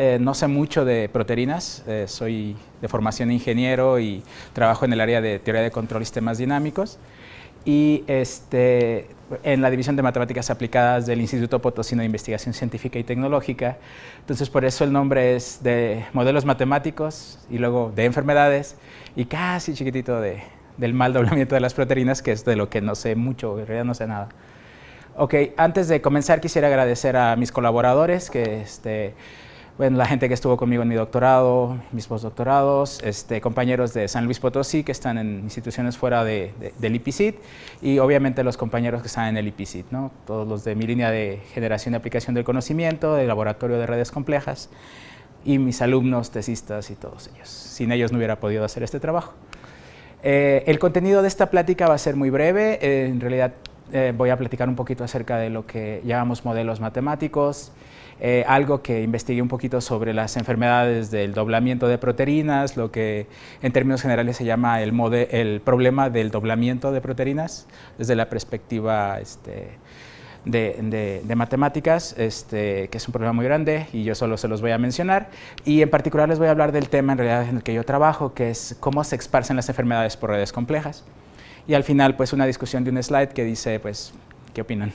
Eh, no sé mucho de proteínas, eh, soy de formación ingeniero y trabajo en el área de teoría de control y sistemas dinámicos y este, en la división de matemáticas aplicadas del Instituto Potosino de Investigación Científica y Tecnológica. Entonces, por eso el nombre es de modelos matemáticos y luego de enfermedades y casi chiquitito del mal doblamiento de las proteínas, que es de lo que no sé mucho, en realidad no sé nada. Ok, antes de comenzar quisiera agradecer a mis colaboradores que este, bueno, la gente que estuvo conmigo en mi doctorado, mis postdoctorados, este, compañeros de San Luis Potosí que están en instituciones fuera de, del IPCIT y obviamente los compañeros que están en el IPCIT, ¿no? todos los de mi línea de generación y aplicación del conocimiento, del laboratorio de redes complejas y mis alumnos, tesistas y todos ellos. Sin ellos no hubiera podido hacer este trabajo. Eh, el contenido de esta plática va a ser muy breve, eh, en realidad eh, voy a platicar un poquito acerca de lo que llamamos modelos matemáticos, eh, algo que investigué un poquito sobre las enfermedades del doblamiento de proteínas, lo que en términos generales se llama el, el problema del doblamiento de proteínas, desde la perspectiva este, de, matemáticas, este, que es un problema muy grande y yo solo se los voy a mencionar. Y en particular les voy a hablar del tema en realidad en el que yo trabajo, que es cómo se esparcen las enfermedades por redes complejas. Y al final, pues una discusión de un slide que dice, pues, ¿qué opinan?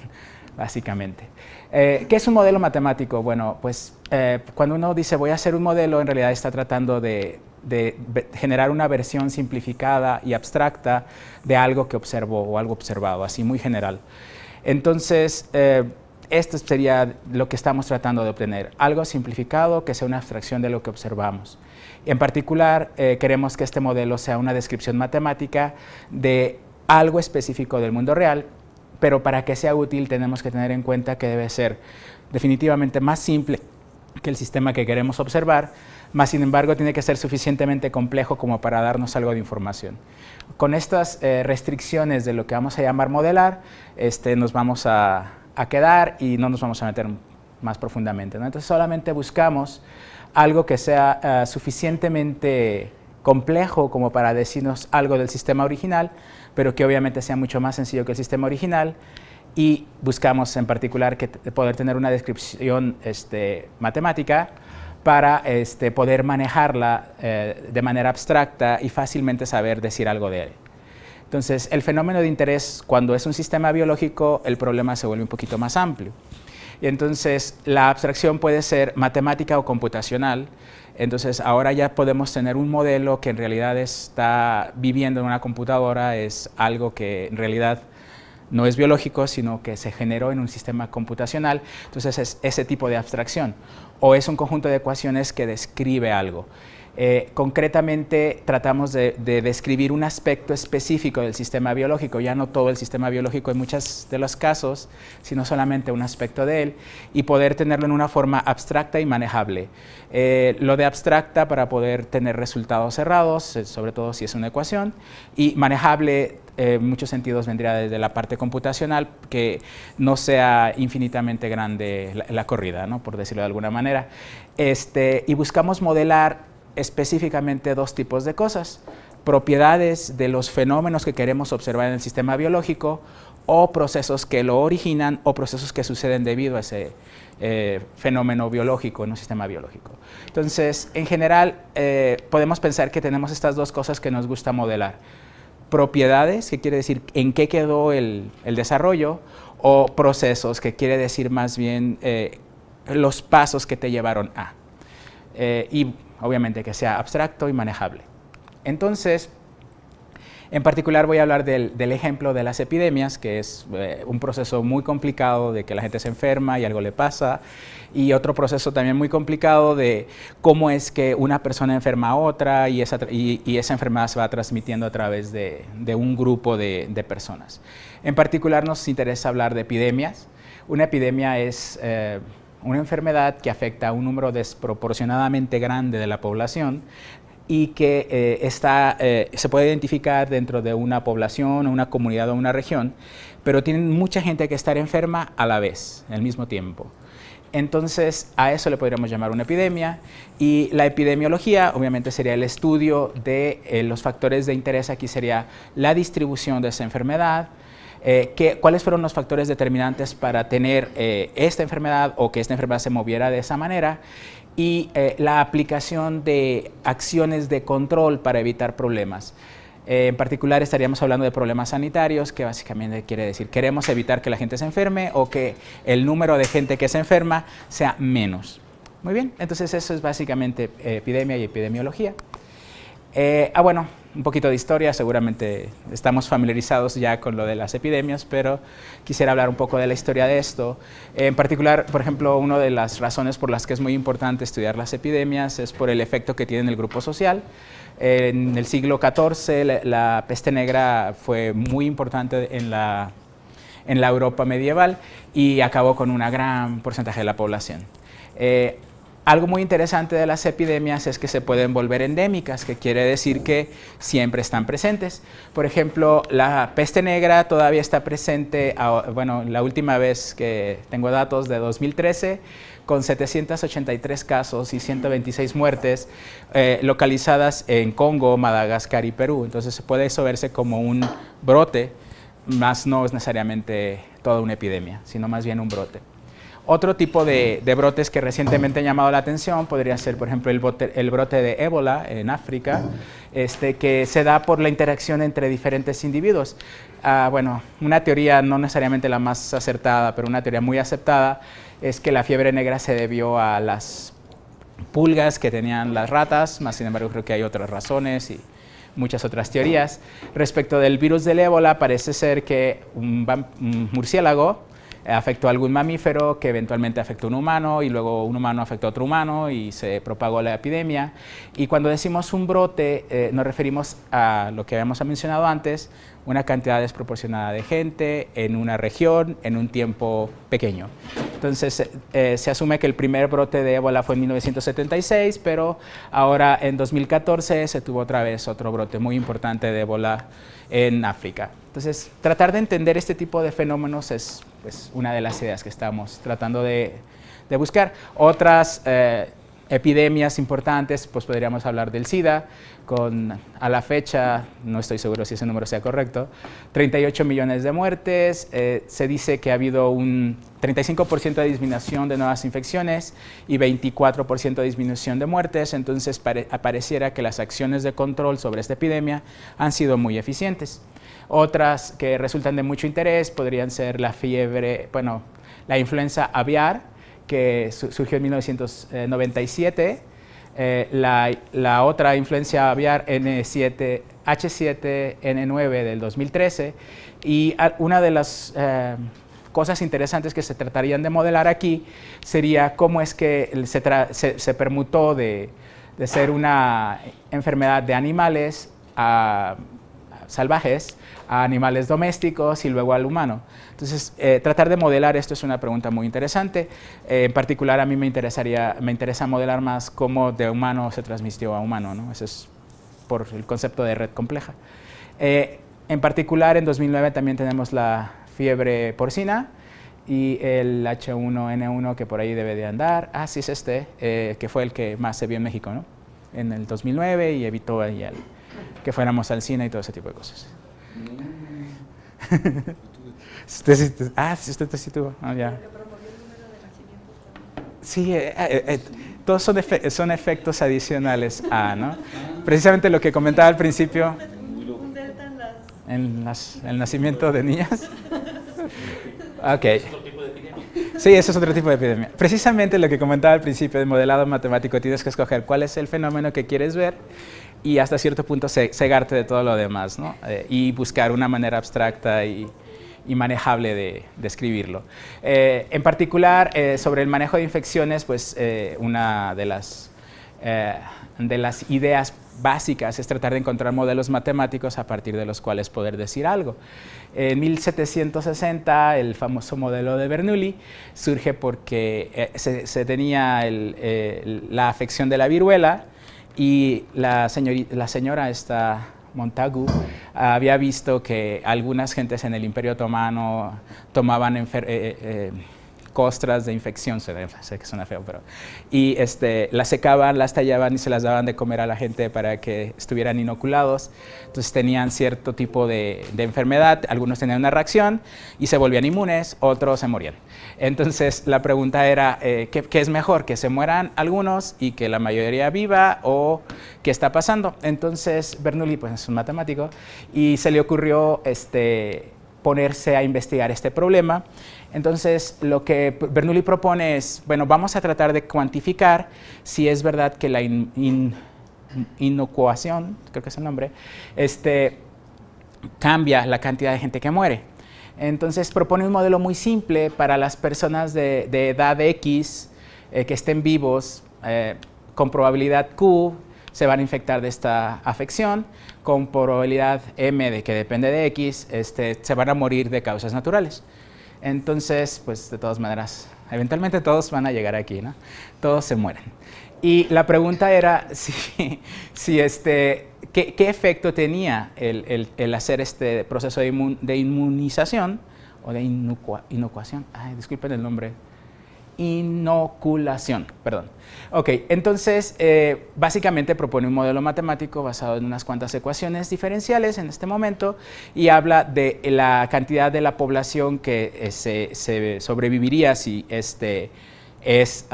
básicamente. Eh, ¿Qué es un modelo matemático? Bueno, pues eh, cuando uno dice voy a hacer un modelo, en realidad está tratando de, generar una versión simplificada y abstracta de algo que observo o algo observado, así muy general. Entonces, eh, esto sería lo que estamos tratando de obtener, algo simplificado que sea una abstracción de lo que observamos. En particular, queremos que este modelo sea una descripción matemática de algo específico del mundo real pero para que sea útil tenemos que tener en cuenta que debe ser definitivamente más simple que el sistema que queremos observar, más sin embargo tiene que ser suficientemente complejo como para darnos algo de información. Con estas eh, restricciones de lo que vamos a llamar modelar, este, nos vamos a, quedar y no nos vamos a meter más profundamente. Entonces solamente buscamos algo que sea eh, suficientemente complejo como para decirnos algo del sistema original, pero que obviamente sea mucho más sencillo que el sistema original y buscamos en particular que poder tener una descripción este, matemática para este, poder manejarla eh, de manera abstracta y fácilmente saber decir algo de él. Entonces, el fenómeno de interés, cuando es un sistema biológico, el problema se vuelve un poquito más amplio entonces la abstracción puede ser matemática o computacional. Entonces ahora ya podemos tener un modelo que en realidad está viviendo en una computadora, es algo que en realidad no es biológico, sino que se generó en un sistema computacional. Entonces es ese tipo de abstracción. O es un conjunto de ecuaciones que describe algo. Eh, concretamente tratamos de, describir un aspecto específico del sistema biológico, ya no todo el sistema biológico en muchos de los casos, sino solamente un aspecto de él, y poder tenerlo en una forma abstracta y manejable. Eh, lo de abstracta para poder tener resultados cerrados, eh, sobre todo si es una ecuación, y manejable en muchos sentidos vendría desde la parte computacional, que no sea infinitamente grande la, corrida, por decirlo de alguna manera. Este, y buscamos modelar específicamente dos tipos de cosas, propiedades de los fenómenos que queremos observar en el sistema biológico o procesos que lo originan o procesos que suceden debido a ese eh, fenómeno biológico en un sistema biológico. Entonces, en general, eh, podemos pensar que tenemos estas dos cosas que nos gusta modelar. Propiedades, que quiere decir en qué quedó el, desarrollo, o procesos, que quiere decir más bien eh, los pasos que te llevaron a obviamente que sea abstracto y manejable. Entonces, en particular voy a hablar del, ejemplo de las epidemias, que es eh, un proceso muy complicado de que la gente se enferma y algo le pasa, y otro proceso también muy complicado de cómo es que una persona enferma a otra y esa, y, esa enfermedad se va transmitiendo a través de, un grupo de, personas. En particular nos interesa hablar de epidemias. Una epidemia es... Eh, una enfermedad que afecta a un número desproporcionadamente grande de la población y que eh, está, eh, se puede identificar dentro de una población, una comunidad o una región, pero tiene mucha gente que estar enferma a la vez, al mismo tiempo. Entonces, a eso le podríamos llamar una epidemia. Y la epidemiología, obviamente, sería el estudio de eh, los factores de interés. Aquí sería la distribución de esa enfermedad, eh, ¿qué, ¿cuáles fueron los factores determinantes para tener eh, esta enfermedad o que esta enfermedad se moviera de esa manera? Y eh, la aplicación de acciones de control para evitar problemas. en particular estaríamos hablando de problemas sanitarios, que básicamente quiere decir queremos evitar que la gente se enferme o que el número de gente que se enferma sea menos. Muy bien, entonces eso es básicamente epidemia y epidemiología. ah, bueno, un poquito de historia, seguramente estamos familiarizados ya con lo de las epidemias, pero quisiera hablar un poco de la historia de esto. En particular, por ejemplo, una de las razones por las que es muy importante estudiar las epidemias es por el efecto que tienen el grupo social. En el siglo XIV la, peste negra fue muy importante en la, en la Europa medieval y acabó con un gran porcentaje de la población. Eh, algo muy interesante de las epidemias es que se pueden volver endémicas, que quiere decir que siempre están presentes. Por ejemplo, la peste negra todavía está presente, bueno, la última vez que tengo datos de 2013, con 783 casos y 126 muertes eh, localizadas en Congo, Madagascar y Perú. Entonces se puede eso verse como un brote, más no es necesariamente toda una epidemia, sino más bien un brote. Otro tipo de, brotes que recientemente han llamado la atención podría ser, por ejemplo, el, brote de ébola en África, este, que se da por la interacción entre diferentes individuos. Ah, bueno, una teoría no necesariamente la más acertada, pero una teoría muy aceptada, es que la fiebre negra se debió a las pulgas que tenían las ratas, más sin embargo creo que hay otras razones y muchas otras teorías. Respecto del virus del ébola, parece ser que un murciélago afectó a algún mamífero que eventualmente afectó a un humano y luego un humano afectó a otro humano y se propagó la epidemia. Y cuando decimos un brote eh, nos referimos a lo que habíamos mencionado antes, una cantidad desproporcionada de gente en una región en un tiempo pequeño. Entonces eh, eh, se asume que el primer brote de ébola fue en 1976, pero ahora en 2014 se tuvo otra vez otro brote muy importante de ébola en África. Entonces tratar de entender este tipo de fenómenos es pues, una de las ideas que estamos tratando de, buscar. Otras eh, epidemias importantes, pues podríamos hablar del SIDA, con a la fecha, no estoy seguro si ese número sea correcto, 38 millones de muertes, eh, se dice que ha habido un 35% de disminución de nuevas infecciones y 24% de disminución de muertes, entonces apareciera que las acciones de control sobre esta epidemia han sido muy eficientes. Otras que resultan de mucho interés podrían ser la fiebre, bueno, la influenza aviar, que surgió en 1997. Eh, eh, la, otra influencia aviar N7, H7N9 del 2013. Y una de las eh, cosas interesantes que se tratarían de modelar aquí sería cómo es que se, permutó de, de, ser una enfermedad de animales a salvajes a animales domésticos y luego al humano. Entonces, eh, tratar de modelar esto es una pregunta muy interesante. Eh, en particular, a mí me, interesaría, me interesa modelar más cómo de humano se transmitió a humano. ¿no? Eso es por el concepto de red compleja. Eh, en particular, en 2009 también tenemos la fiebre porcina y el H1N1 que por ahí debe de andar. Ah, sí es este, que fue el que más se vio en México, ¿no? En el 2009 y evitó ahí el que fuéramos al cine y todo ese tipo de cosas. ah, usted sí tuvo. Ah, ya. Sí, eh, eh, eh, todos son, son, efectos adicionales a, ¿no? Precisamente lo que comentaba al principio. En el nacimiento de niñas. Ok. Sí, eso es otro tipo de epidemia. Precisamente lo que comentaba al principio del modelado matemático, tienes que escoger cuál es el fenómeno que quieres ver y hasta cierto punto cegarte de todo lo demás eh, y buscar una manera abstracta y, manejable de, de escribirlo. Eh, en particular, eh, sobre el manejo de infecciones, pues una de las, ideas básicas es tratar de encontrar modelos matemáticos a partir de los cuales poder decir algo. En 1760 el famoso modelo de Bernoulli surge porque se, tenía la afección de la viruela, y la, la señora esta Montagu había visto que algunas gentes en el Imperio Otomano tomaban eh, eh, eh, costras de infección, sé que suena feo, pero... Y este, las secaban, las tallaban y se las daban de comer a la gente para que estuvieran inoculados. Entonces tenían cierto tipo de, enfermedad, algunos tenían una reacción y se volvían inmunes, otros se morían. Entonces la pregunta era, eh, ¿qué, ¿qué, es mejor? ¿Que se mueran algunos y que la mayoría viva o qué está pasando? Entonces Bernoulli pues, es un matemático y se le ocurrió este, ponerse a investigar este problema entonces, lo que Bernoulli propone es, bueno, vamos a tratar de cuantificar si es verdad que la inocuación, creo que es el nombre, este, cambia la cantidad de gente que muere. Entonces, propone un modelo muy simple para las personas de, edad X eh, que estén vivos eh, con probabilidad Q se van a infectar de esta afección, con probabilidad M de que depende de X, este, se van a morir de causas naturales. Entonces, pues de todas maneras, eventualmente todos van a llegar aquí, ¿no? Todos se mueren. Y la pregunta era si, si este, ¿qué, efecto tenía el, hacer este proceso de, inmunización o de inocuación. Ay, disculpen el nombre inoculación. Perdón. Ok, entonces eh, básicamente propone un modelo matemático basado en unas cuantas ecuaciones diferenciales en este momento y habla de la cantidad de la población que eh, se, sobreviviría si este es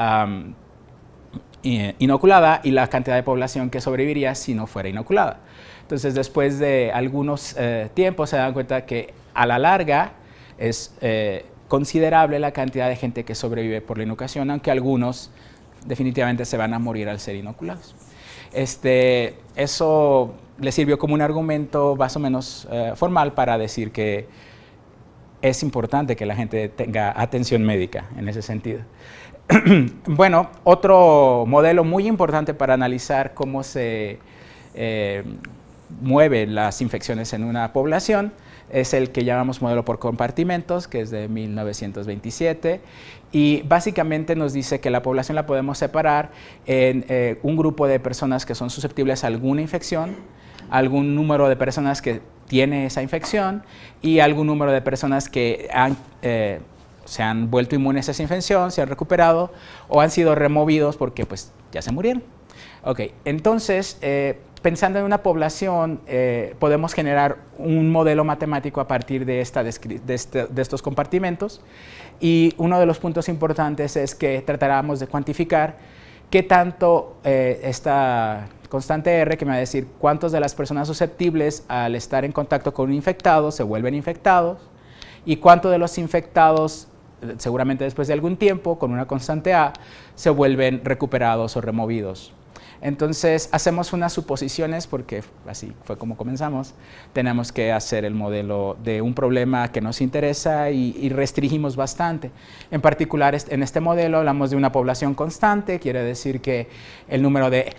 inoculada y la cantidad de población que sobreviviría si no fuera inoculada. Entonces después de algunos eh, tiempos se dan cuenta que a la larga es considerable la cantidad de gente que sobrevive por la inoculación, aunque algunos definitivamente se van a morir al ser inoculados. Este, eso le sirvió como un argumento más o menos eh, formal para decir que es importante que la gente tenga atención médica en ese sentido. bueno, otro modelo muy importante para analizar cómo se eh, mueven las infecciones en una población es el que llamamos modelo por compartimentos, que es de 1927, y básicamente nos dice que la población la podemos separar en eh, un grupo de personas que son susceptibles a alguna infección, algún número de personas que tiene esa infección y algún número de personas que eh, se han vuelto inmunes a esa infección, se han recuperado o han sido removidos porque pues ya se murieron. Ok, entonces... Eh, pensando en una población, eh, podemos generar un modelo matemático a partir este, de, estos compartimentos. Y uno de los puntos importantes es que trataríamos de cuantificar qué tanto eh, esta constante R, que me va a decir cuántos de las personas susceptibles al estar en contacto con un infectado se vuelven infectados y cuánto de los infectados seguramente después de algún tiempo, con una constante A, se vuelven recuperados o removidos. Entonces hacemos unas suposiciones porque así fue como comenzamos. Tenemos que hacer el modelo de un problema que nos interesa y, restringimos bastante. En particular en este modelo hablamos de una población constante, quiere decir que el número de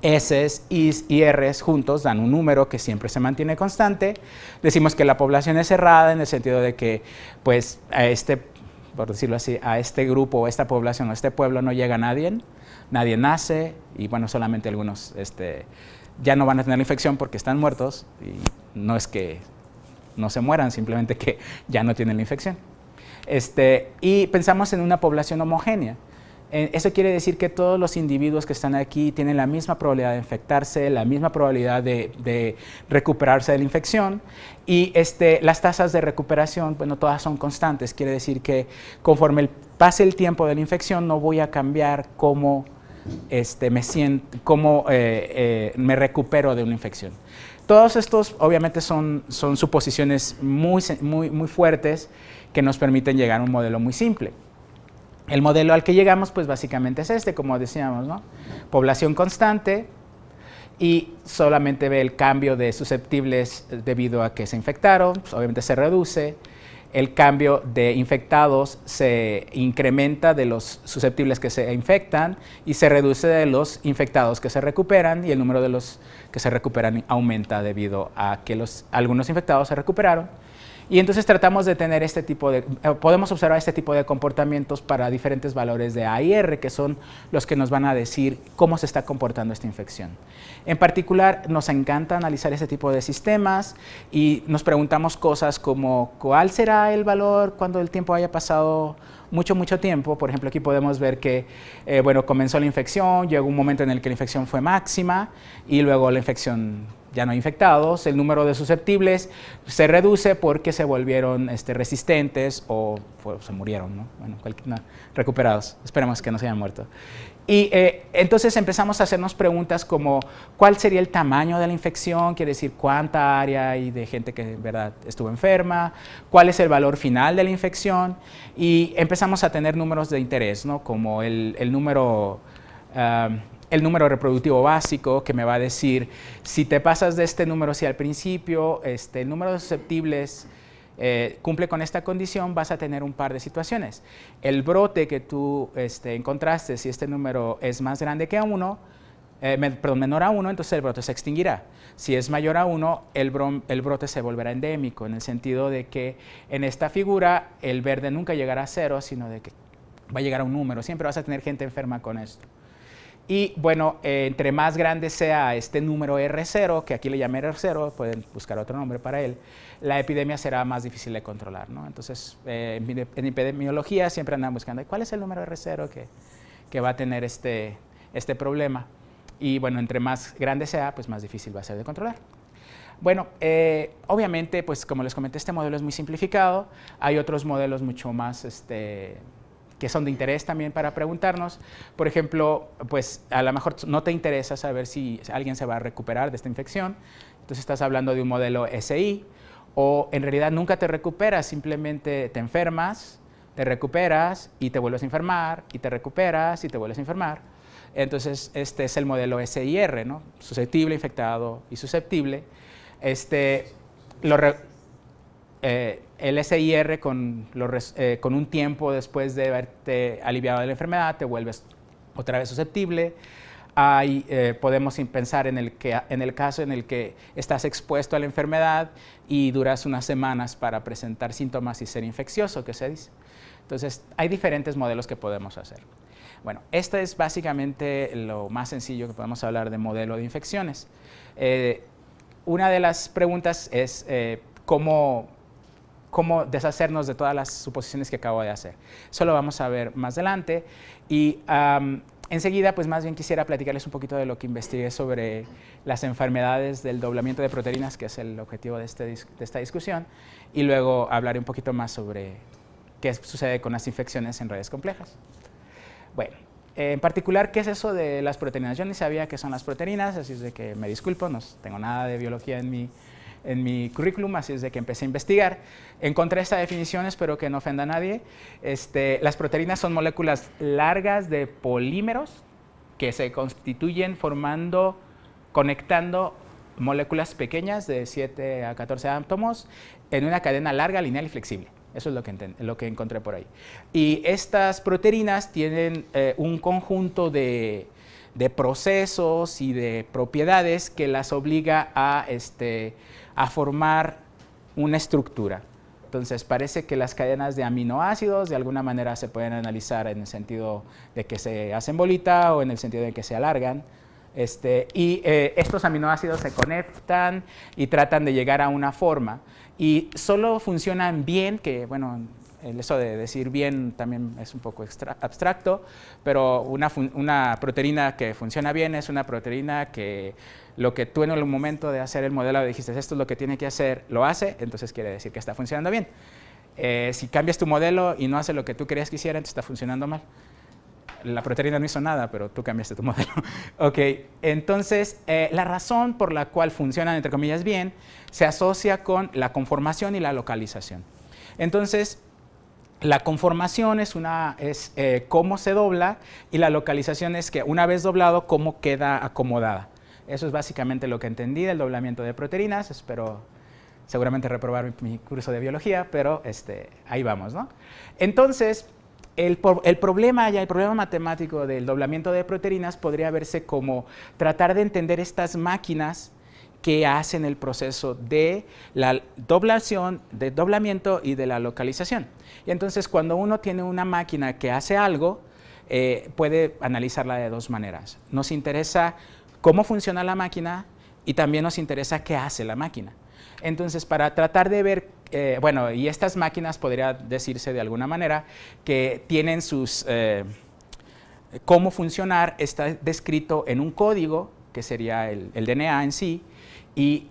S, I y R juntos dan un número que siempre se mantiene constante. Decimos que la población es cerrada en el sentido de que pues a este por decirlo así, a este grupo, a esta población, a este pueblo no llega nadie nadie nace y bueno, solamente algunos este, ya no van a tener la infección porque están muertos y no es que no se mueran, simplemente que ya no tienen la infección. Este, y pensamos en una población homogénea. Eh, eso quiere decir que todos los individuos que están aquí tienen la misma probabilidad de infectarse, la misma probabilidad de, recuperarse de la infección y este, las tasas de recuperación, bueno, todas son constantes. Quiere decir que conforme pase el tiempo de la infección no voy a cambiar cómo este, me cómo eh, eh, me recupero de una infección. Todos estos, obviamente, son, suposiciones muy, muy, fuertes que nos permiten llegar a un modelo muy simple. El modelo al que llegamos, pues básicamente es este, como decíamos, Población constante y solamente ve el cambio de susceptibles debido a que se infectaron, pues, obviamente se reduce, el cambio de infectados se incrementa de los susceptibles que se infectan y se reduce de los infectados que se recuperan y el número de los que se recuperan aumenta debido a que los, algunos infectados se recuperaron y entonces tratamos de tener este tipo de, eh, podemos observar este tipo de comportamientos para diferentes valores de AIR, que son los que nos van a decir cómo se está comportando esta infección. En particular, nos encanta analizar este tipo de sistemas y nos preguntamos cosas como cuál será el valor cuando el tiempo haya pasado mucho, mucho tiempo. Por ejemplo, aquí podemos ver que, eh, bueno, comenzó la infección, llegó un momento en el que la infección fue máxima y luego la infección ya no infectados, el número de susceptibles se reduce porque se volvieron este, resistentes o se murieron, ¿no? Bueno, recuperados, esperemos que no se hayan muerto. Y eh, entonces empezamos a hacernos preguntas como cuál sería el tamaño de la infección, quiere decir cuánta área hay de gente que verdad estuvo enferma, cuál es el valor final de la infección y empezamos a tener números de interés, ¿no? como el, el número... Ah, el número reproductivo básico que me va a decir si te pasas de este número, si al principio este, el número de susceptibles eh, cumple con esta condición, vas a tener un par de situaciones. El brote que tú este, encontraste, si este número es más grande que uno eh, menor a 1, entonces el brote se extinguirá. Si es mayor a 1, el, el, brote se volverá endémico, en el sentido de que en esta figura el verde nunca llegará a cero, sino de que va a llegar a un número. Siempre vas a tener gente enferma con esto. Y bueno, eh, entre más grande sea este número R0, que aquí le llamé R0, pueden buscar otro nombre para él, la epidemia será más difícil de controlar. ¿no? Entonces, eh, en epidemiología siempre andan buscando cuál es el número R0 que, va a tener este, este problema. Y bueno, entre más grande sea, pues más difícil va a ser de controlar. Bueno, eh, obviamente, pues como les comenté, este modelo es muy simplificado. Hay otros modelos mucho más este, que son de interés también para preguntarnos. Por ejemplo, pues a lo mejor no te interesa saber si alguien se va a recuperar de esta infección, entonces estás hablando de un modelo SI, o en realidad nunca te recuperas, simplemente te enfermas, te recuperas y te vuelves a enfermar, y te recuperas y te vuelves a enfermar. Entonces, este es el modelo SIR, ¿no? Susceptible, infectado y susceptible. Este, eh, el SIR eh, con, un tiempo después de haberte aliviado de la enfermedad te vuelves otra vez susceptible. Hay, eh, podemos pensar en el, que, en el caso en el que estás expuesto a la enfermedad y duras unas semanas para presentar síntomas y ser infeccioso, que se dice. Entonces, hay diferentes modelos que podemos hacer. Bueno, este es básicamente lo más sencillo que podemos hablar de modelo de infecciones. Eh, una de las preguntas es cómo cómo deshacernos de todas las suposiciones que acabo de hacer. Eso lo vamos a ver más adelante. Y enseguida, pues más bien quisiera platicarles un poquito de lo que investigué sobre las enfermedades del doblamiento de proteínas, que es el objetivo de, este de esta discusión, y luego hablaré un poquito más sobre qué sucede con las infecciones en redes complejas. Bueno, en particular, ¿qué es eso de las proteínas? Yo ni sabía qué son las proteínas, así es de que me disculpo, no tengo nada de biología en mi en mi currículum, así es de que empecé a investigar. Encontré esta definición, espero que no ofenda a nadie. Este, las proteínas son moléculas largas de polímeros que se constituyen formando, conectando moléculas pequeñas de 7 a 14 átomos en una cadena larga, lineal y flexible. Eso es lo que, lo que encontré por ahí. Y estas proteínas tienen eh, un conjunto de, de procesos y de propiedades que las obliga a este, a formar una estructura. Entonces parece que las cadenas de aminoácidos de alguna manera se pueden analizar en el sentido de que se hacen bolita o en el sentido de que se alargan. Este, y eh, estos aminoácidos se conectan y tratan de llegar a una forma. Y solo funcionan bien, que bueno, eso de decir bien también es un poco abstracto, pero una, proteína que funciona bien es una proteína que lo que tú en el momento de hacer el modelo dijiste, esto es lo que tiene que hacer, lo hace, entonces quiere decir que está funcionando bien. Eh, si cambias tu modelo y no hace lo que tú querías que hiciera, entonces está funcionando mal. La proteína no hizo nada, pero tú cambiaste tu modelo. ok, entonces eh, la razón por la cual funcionan, entre comillas, bien, se asocia con la conformación y la localización. Entonces, la conformación es, una, es eh, cómo se dobla y la localización es que una vez doblado, cómo queda acomodada. Eso es básicamente lo que entendí del doblamiento de proteínas. Espero seguramente reprobar mi, curso de biología, pero este, ahí vamos. ¿no? Entonces, el, problema ya, el problema matemático del doblamiento de proteínas podría verse como tratar de entender estas máquinas que hacen el proceso de la doblación, de doblamiento y de la localización. Y entonces cuando uno tiene una máquina que hace algo, eh, puede analizarla de dos maneras. Nos interesa cómo funciona la máquina y también nos interesa qué hace la máquina. Entonces, para tratar de ver, eh, bueno, y estas máquinas podría decirse de alguna manera que tienen sus, eh, cómo funcionar está descrito en un código, que sería el DNA en sí, y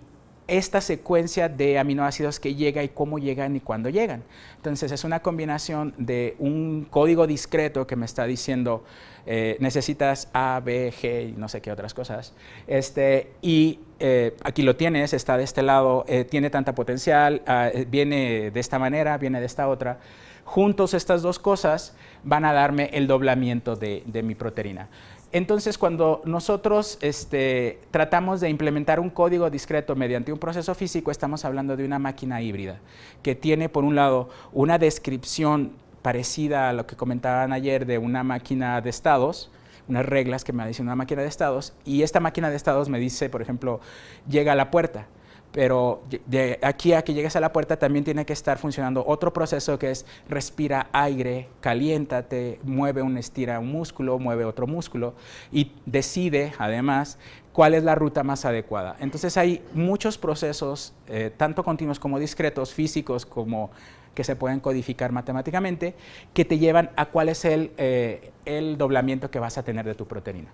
esta secuencia de aminoácidos que llega y cómo llegan y cuándo llegan. Entonces es una combinación de un código discreto que me está diciendo eh, necesitas A, B, G y no sé qué otras cosas. Este, y eh, aquí lo tienes, está de este lado, eh, tiene tanta potencial, ah, viene de esta manera, viene de esta otra. Juntos estas dos cosas van a darme el doblamiento de mi proteína. Entonces, cuando nosotros este, tratamos de implementar un código discreto mediante un proceso físico, estamos hablando de una máquina híbrida que tiene, por un lado, una descripción parecida a lo que comentaban ayer de una máquina de estados, unas reglas que me dice una máquina de estados, y esta máquina de estados me dice, por ejemplo, llega a la puerta pero de aquí a que llegues a la puerta también tiene que estar funcionando otro proceso que es respira aire, caliéntate, mueve un estira un músculo, mueve otro músculo y decide además cuál es la ruta más adecuada. Entonces hay muchos procesos, eh, tanto continuos como discretos, físicos como que se pueden codificar matemáticamente, que te llevan a cuál es el eh, doblamiento que vas a tener de tu proteína.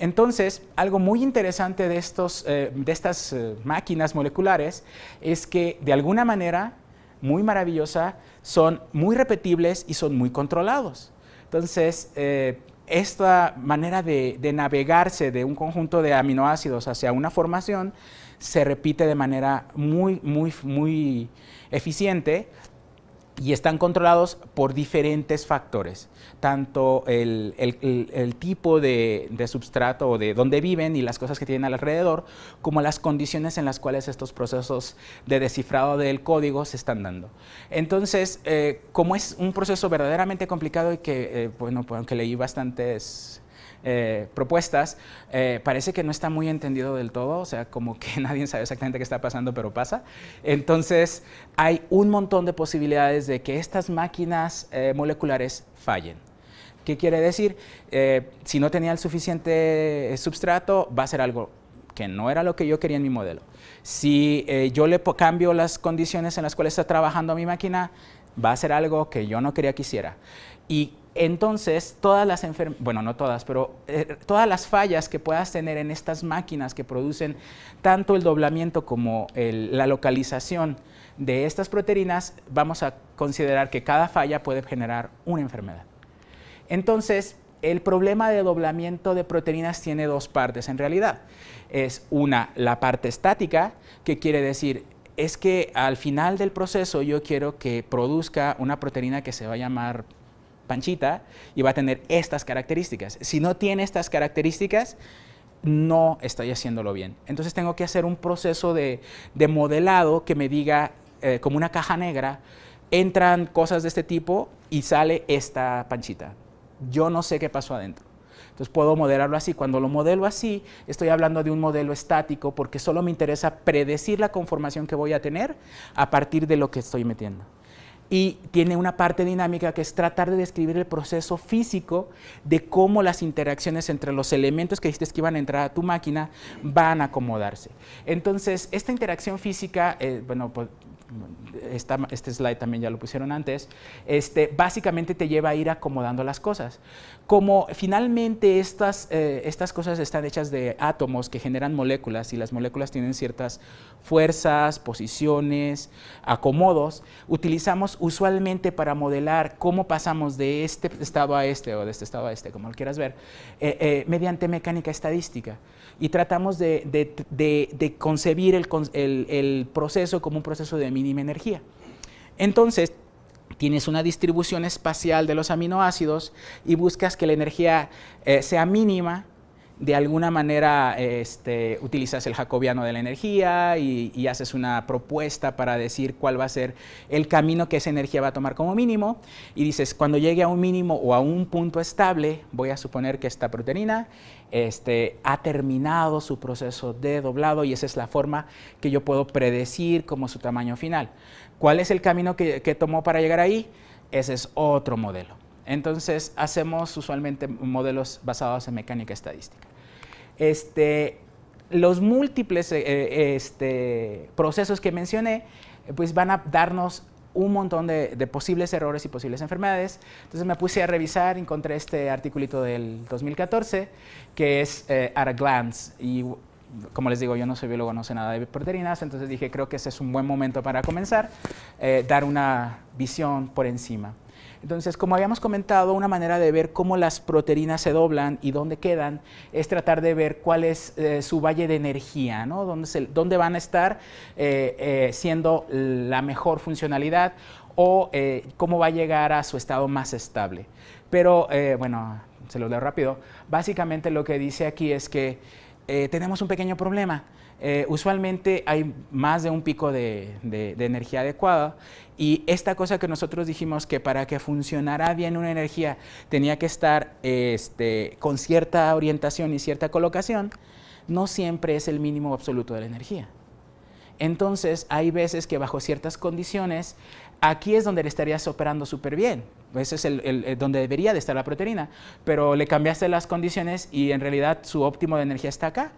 Entonces, algo muy interesante de, estos, eh, de estas eh, máquinas moleculares es que de alguna manera muy maravillosa son muy repetibles y son muy controlados. Entonces, eh, esta manera de, de, navegarse de un conjunto de aminoácidos hacia una formación se repite de manera muy, muy, muy eficiente y están controlados por diferentes factores, tanto el, tipo de, substrato o de dónde viven y las cosas que tienen alrededor, como las condiciones en las cuales estos procesos de descifrado del código se están dando. Entonces, eh, como es un proceso verdaderamente complicado y que, eh, bueno, aunque leí bastantes eh, propuestas, eh, parece que no está muy entendido del todo, o sea, como que nadie sabe exactamente qué está pasando, pero pasa. Entonces, hay un montón de posibilidades de que estas máquinas eh, moleculares fallen. ¿Qué quiere decir? si no tenía el suficiente substrato, va a ser algo que no era lo que yo quería en mi modelo. Si yo le cambio las condiciones en las cuales está trabajando mi máquina, va a ser algo que yo no quería que hiciera. Y entonces, todas las enfermedades, bueno, no todas, pero eh, todas las fallas que puedas tener en estas máquinas que producen tanto el doblamiento como la localización de estas proteínas, vamos a considerar que cada falla puede generar una enfermedad. Entonces, el problema de doblamiento de proteínas tiene dos partes en realidad. Es una, la parte estática, que quiere decir, es que al final del proceso yo quiero que produzca una proteína que se va a llamar panchita y va a tener estas características. Si no tiene estas características, no estoy haciéndolo bien. Entonces tengo que hacer un proceso de, de modelado que me diga, eh, como una caja negra, entran cosas de este tipo y sale esta panchita. Yo no sé qué pasó adentro. Entonces puedo modelarlo así. Cuando lo modelo así, estoy hablando de un modelo estático porque solo me interesa predecir la conformación que voy a tener a partir de lo que estoy metiendo y tiene una parte dinámica que es tratar de describir el proceso físico de cómo las interacciones entre los elementos que dijiste que iban a entrar a tu máquina van a acomodarse. Entonces, esta interacción física, eh, bueno, pues, este slide también ya lo pusieron antes, este, básicamente te lleva a ir acomodando las cosas como finalmente estas, eh, estas cosas están hechas de átomos que generan moléculas y las moléculas tienen ciertas fuerzas, posiciones, acomodos, utilizamos usualmente para modelar cómo pasamos de este estado a este o de este estado a este, como lo quieras ver, eh, eh, mediante mecánica estadística. Y tratamos de, concebir el, el proceso como un proceso de mínima energía. Entonces, tienes una distribución espacial de los aminoácidos y buscas que la energía eh, sea mínima, de alguna manera este, utilizas el jacobiano de la energía y, haces una propuesta para decir cuál va a ser el camino que esa energía va a tomar como mínimo y dices, cuando llegue a un mínimo o a un punto estable, voy a suponer que esta proteína este, ha terminado su proceso de doblado y esa es la forma que yo puedo predecir como su tamaño final. ¿Cuál es el camino que, tomó para llegar ahí? Ese es otro modelo. Entonces, hacemos usualmente modelos basados en mecánica estadística. Este, los múltiples eh, eh, este, procesos que mencioné, pues van a darnos un montón de, posibles errores y posibles enfermedades. Entonces me puse a revisar, encontré este articulito del 2014, que es At a Glance, y como les digo, yo no soy biólogo, no sé nada de proteínas, entonces dije, creo que ese es un buen momento para comenzar, eh, dar una visión por encima. Entonces, como habíamos comentado, una manera de ver cómo las proteínas se doblan y dónde quedan es tratar de ver cuál es eh, su valle de energía, ¿no? Dónde, van a estar eh, siendo la mejor funcionalidad o cómo va a llegar a su estado más estable. Pero, bueno, se lo leo rápido. Básicamente lo que dice aquí es que eh, tenemos un pequeño problema. Eh, usualmente hay más de un pico de, energía adecuada y esta cosa que nosotros dijimos que para que funcionara bien una energía tenía que estar este, con cierta orientación y cierta colocación, no siempre es el mínimo absoluto de la energía. Entonces hay veces que bajo ciertas condiciones, aquí es donde le estarías operando súper bien ese es el, eh, donde debería de estar la proteína, pero le cambiaste las condiciones y en realidad su óptimo de energía está acá.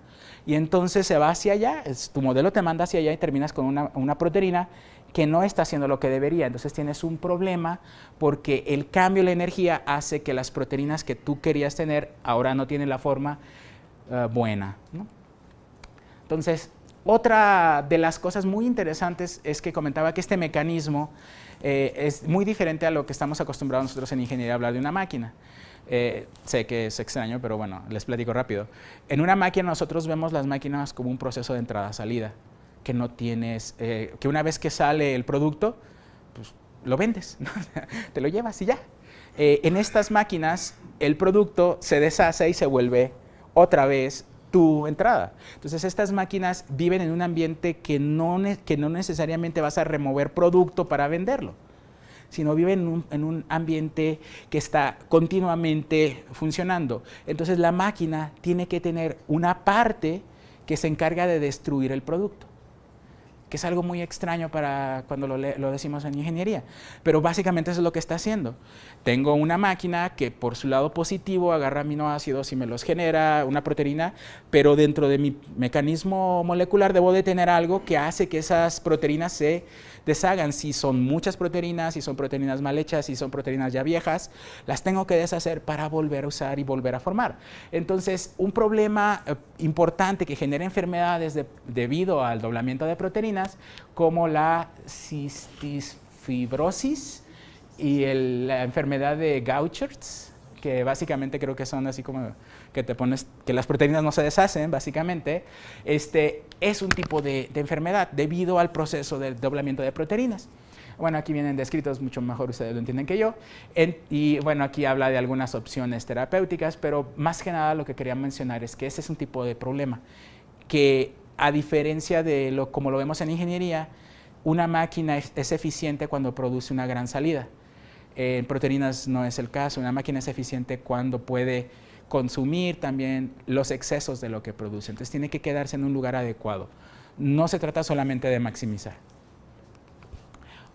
Y entonces se va hacia allá, tu modelo te manda hacia allá y terminas con una, proteína que no está haciendo lo que debería. Entonces tienes un problema porque el cambio de la energía hace que las proteínas que tú querías tener ahora no tienen la forma eh, buena. Entonces, otra de las cosas muy interesantes es que comentaba que este mecanismo eh, es muy diferente a lo que estamos acostumbrados nosotros en ingeniería a hablar de una máquina. Eh, sé que es extraño, pero bueno, les platico rápido. En una máquina nosotros vemos las máquinas como un proceso de entrada-salida, que no tienes, eh, que una vez que sale el producto, pues lo vendes, te lo llevas y ya. en estas máquinas el producto se deshace y se vuelve otra vez tu entrada. Entonces estas máquinas viven en un ambiente que no, que no necesariamente vas a remover producto para venderlo, sino viven en un ambiente que está continuamente funcionando. Entonces la máquina tiene que tener una parte que se encarga de destruir el producto que es algo muy extraño para cuando lo, decimos en ingeniería. Pero básicamente es lo que está haciendo. Tengo una máquina que por su lado positivo agarra aminoácidos y me los genera, una proteína, pero dentro de mi mecanismo molecular debo de tener algo que hace que esas proteínas se deshagan. Si son muchas proteínas, si son proteínas mal hechas, si son proteínas ya viejas, las tengo que deshacer para volver a usar y volver a formar. Entonces, un problema eh, importante que genera enfermedades debido al doblamiento de proteínas como la cistisfibrosis y la enfermedad de Gauchers, que básicamente creo que son así como que te pones, que las proteínas no se deshacen, básicamente, este, es un tipo de, enfermedad debido al proceso del doblamiento de proteínas. Bueno, aquí vienen descritos, mucho mejor ustedes lo entienden que yo. y bueno, aquí habla de algunas opciones terapéuticas, pero más que nada lo que quería mencionar es que ese es un tipo de problema que a diferencia de lo, como lo vemos en ingeniería, una máquina es, eficiente cuando produce una gran salida. En proteínas no es el caso, una máquina es eficiente cuando puede consumir también los excesos de lo que produce. Entonces tiene que quedarse en un lugar adecuado. No se trata solamente de maximizar.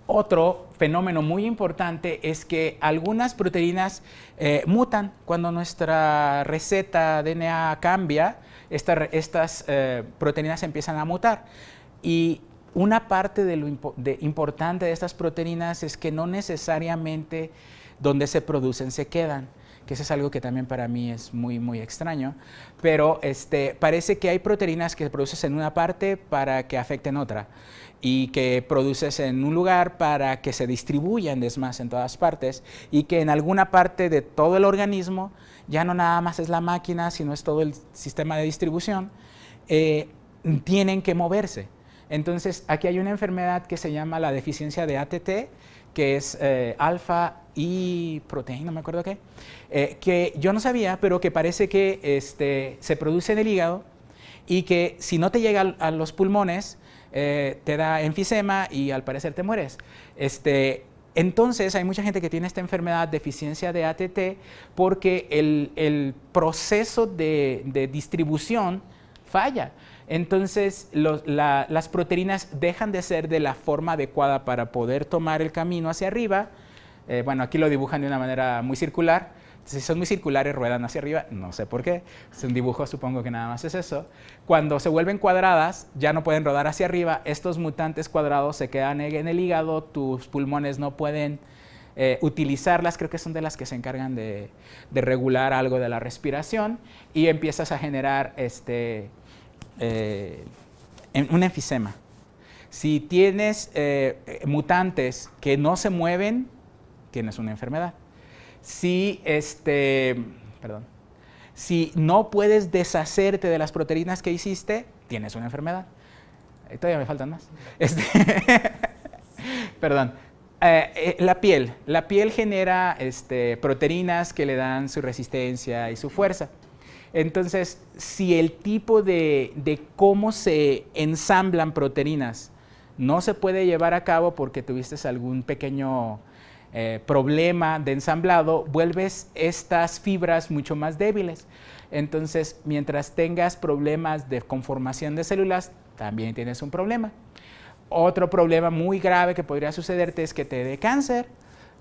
Otro fenómeno muy importante es que algunas proteínas eh, mutan cuando nuestra receta DNA cambia estas eh, proteínas empiezan a mutar. Y una parte de lo importante de estas proteínas es que no necesariamente donde se producen se quedan que eso es algo que también para mí es muy, muy extraño, pero este, parece que hay proteínas que produces en una parte para que afecten otra y que produces en un lugar para que se distribuyan más, en todas partes y que en alguna parte de todo el organismo ya no nada más es la máquina, sino es todo el sistema de distribución, eh, tienen que moverse. Entonces, aquí hay una enfermedad que se llama la deficiencia de ATT, que es eh, alfa y proteína, me acuerdo qué, eh, que yo no sabía, pero que parece que este, se produce en el hígado y que si no te llega a, los pulmones, eh, te da enfisema y al parecer te mueres. Este, entonces hay mucha gente que tiene esta enfermedad, deficiencia de ATT, porque el, el proceso de, de, distribución falla. Entonces las proteínas dejan de ser de la forma adecuada para poder tomar el camino hacia arriba eh, bueno, aquí lo dibujan de una manera muy circular. si son muy circulares, ruedan hacia arriba, no sé por qué. Es un dibujo, supongo que nada más es eso. Cuando se vuelven cuadradas, ya no pueden rodar hacia arriba. Estos mutantes cuadrados se quedan en el hígado, tus pulmones no pueden eh, utilizarlas, creo que son de las que se encargan de, regular algo de la respiración y empiezas a generar este, eh, un enfisema. Si tienes mutantes que no se mueven, tienes una enfermedad. Si, este, si no puedes deshacerte de las proteínas que hiciste, tienes una enfermedad. Todavía me faltan más. Este, perdón. Eh, eh, la piel. La piel genera este, proteínas que le dan su resistencia y su fuerza. Entonces, si el tipo de, de, cómo se ensamblan proteínas no se puede llevar a cabo porque tuviste algún pequeño eh, problema de ensamblado, vuelves estas fibras mucho más débiles. Entonces, mientras tengas problemas de conformación de células, también tienes un problema. Otro problema muy grave que podría sucederte es que te dé cáncer,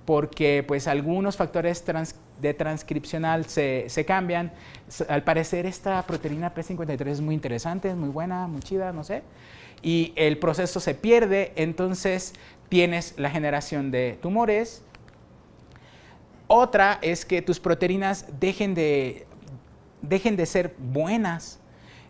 porque pues algunos factores de transcripcional se, se, cambian. Al parecer esta proteína P53 es muy interesante, es muy buena, muy chida, no sé. Y el proceso se pierde, entonces tienes la generación de tumores. Otra es que tus proteínas dejen de, dejen de ser buenas.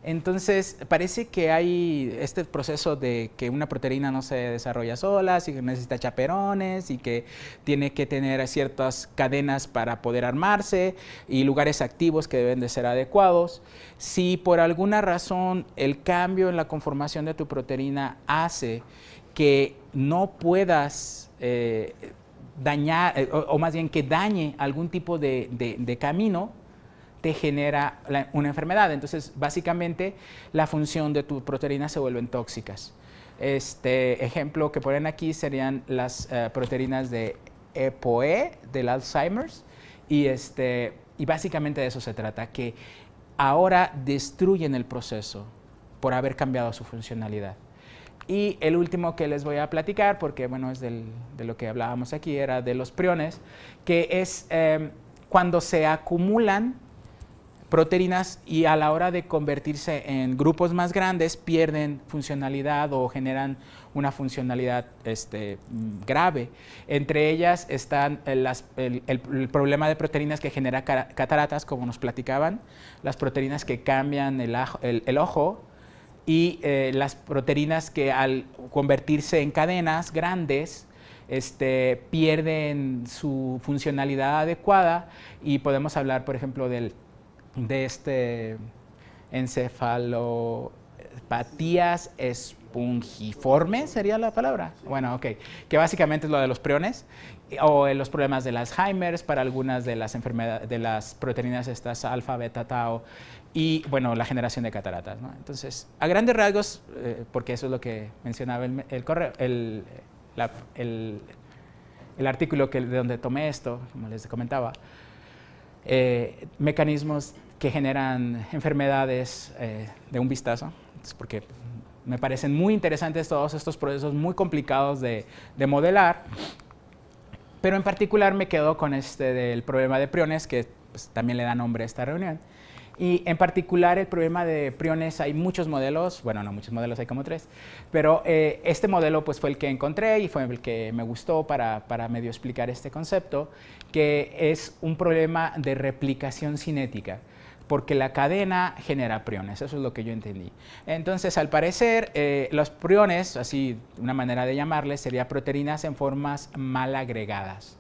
Entonces, parece que hay este proceso de que una proteína no se desarrolla sola, y que necesita chaperones y que tiene que tener ciertas cadenas para poder armarse y lugares activos que deben de ser adecuados. Si por alguna razón el cambio en la conformación de tu proteína hace que no puedas eh, dañar, eh, o, más bien que dañe algún tipo de, camino, te genera una enfermedad. Entonces, básicamente, la función de tu proteína se vuelven tóxicas. Este ejemplo que ponen aquí serían las eh, proteínas de EPOE, e, del Alzheimer's, y, este, y básicamente de eso se trata, que ahora destruyen el proceso por haber cambiado su funcionalidad. Y el último que les voy a platicar, porque bueno, es de lo que hablábamos aquí, era de los priones, que es em, cuando se acumulan proteínas y a la hora de convertirse en grupos más grandes pierden funcionalidad o generan una funcionalidad este, grave. Entre ellas están eh, el, problema de proteínas que genera cataratas, como nos platicaban, las proteínas que cambian el ojo y eh, las proteínas que al convertirse en cadenas grandes, este, pierden su funcionalidad adecuada y podemos hablar, por ejemplo, del, de este encefalopatías espongiformes, sería la palabra. Bueno, ok, que básicamente es lo de los priones o eh, los problemas del Alzheimer's para algunas de las enfermedades, de las proteínas estas alfa, beta, tau, y bueno, la generación de cataratas. Entonces, a grandes rasgos, eh, porque eso es lo que mencionaba el, correo, el, el, el, artículo que, de donde tomé esto, como les comentaba, eh, mecanismos que generan enfermedades eh, de un vistazo, porque me parecen muy interesantes todos estos procesos muy complicados de, de modelar, pero en particular me quedo con este del problema de priones, que pues, también le da nombre a esta reunión y en particular el problema de priones, hay muchos modelos, bueno, no muchos modelos, hay como tres, pero eh, este modelo pues fue el que encontré y fue el que me gustó para, para medio explicar este concepto, que es un problema de replicación cinética porque la cadena genera priones, eso es lo que yo entendí. Entonces, al parecer, eh, los priones, así una manera de llamarles, sería proteínas en formas mal agregadas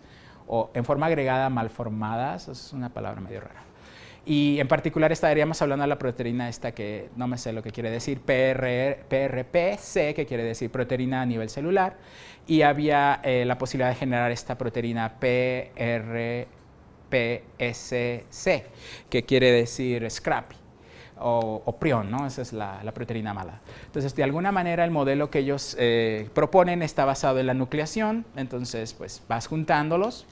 o en forma agregada mal formadas, es una palabra medio rara. Y en particular estaríamos hablando de la proteína esta que no me sé lo que quiere decir, PR, PRPC, que quiere decir proteína a nivel celular. Y había eh, la posibilidad de generar esta proteína PRPSC, que quiere decir scrappy o, prion, ¿no? Esa es la, proteína mala. Entonces, de alguna manera, el modelo que ellos eh, proponen está basado en la nucleación. Entonces, pues vas juntándolos.